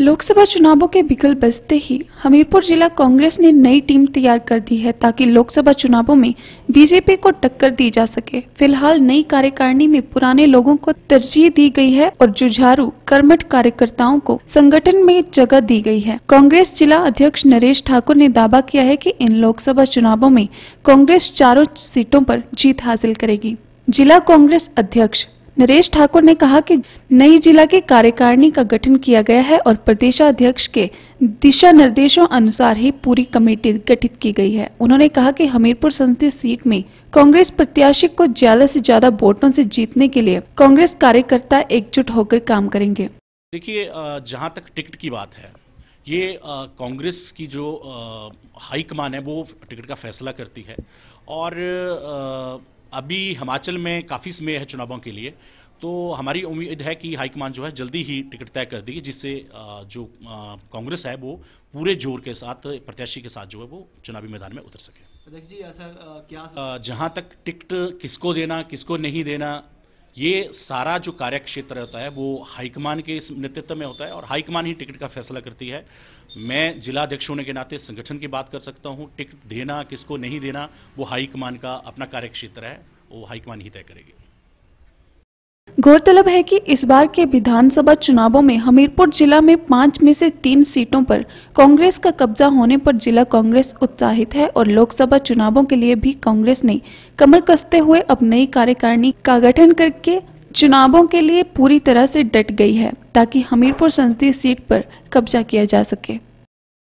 लोकसभा चुनावों के बिगल बजते ही हमीरपुर जिला कांग्रेस ने नई टीम तैयार कर दी है ताकि लोकसभा चुनावों में बीजेपी को टक्कर दी जा सके फिलहाल नई कार्यकारिणी में पुराने लोगों को तरजीह दी गई है और जुझारू कर्मठ कार्यकर्ताओं को संगठन में जगह दी गई है कांग्रेस जिला अध्यक्ष नरेश ठाकुर ने दावा किया है की कि इन लोकसभा चुनावों में कांग्रेस चारों सीटों आरोप जीत हासिल करेगी जिला कांग्रेस अध्यक्ष नरेश ठाकुर ने कहा कि नई जिला के कार्यकारिणी का गठन किया गया है और प्रदेशाध्यक्ष के दिशा निर्देशों अनुसार ही पूरी कमेटी गठित की गई है उन्होंने कहा कि हमीरपुर संसदीय सीट में कांग्रेस प्रत्याशी को ज्यादा से ज्यादा वोटों से जीतने के लिए कांग्रेस कार्यकर्ता एकजुट होकर काम करेंगे देखिए जहाँ तक टिकट की बात है ये कांग्रेस की जो हाईकमान है वो टिकट का फैसला करती है और आ, अभी हिमाचल में काफ़ी समय है चुनावों के लिए तो हमारी उम्मीद है कि हाईकमान जो है जल्दी ही टिकट तय कर देगी जिससे जो कांग्रेस है वो पूरे जोर के साथ प्रत्याशी के साथ जो है वो चुनावी मैदान में उतर सके जी ऐसा क्या जहाँ तक टिकट किसको देना किसको नहीं देना ये सारा जो कार्य क्षेत्र होता है वो हाईकमान के इस नेतृत्व में होता है और हाईकमान ही टिकट का फैसला करती है मैं जिलाध्यक्ष होने के नाते संगठन की बात कर सकता हूँ टिकट देना किसको नहीं देना वो हाईकमान का अपना कार्य क्षेत्र है वो हाईकमान ही तय करेगी गौरतलब है कि इस बार के विधानसभा चुनावों में हमीरपुर जिला में पाँच में से तीन सीटों पर कांग्रेस का कब्जा होने पर जिला कांग्रेस उत्साहित है और लोकसभा चुनावों के लिए भी कांग्रेस ने कमर कसते हुए अब नई कार्यकारिणी का गठन करके चुनावों के लिए पूरी तरह से डट गई है ताकि हमीरपुर संसदीय सीट पर कब्जा किया जा सके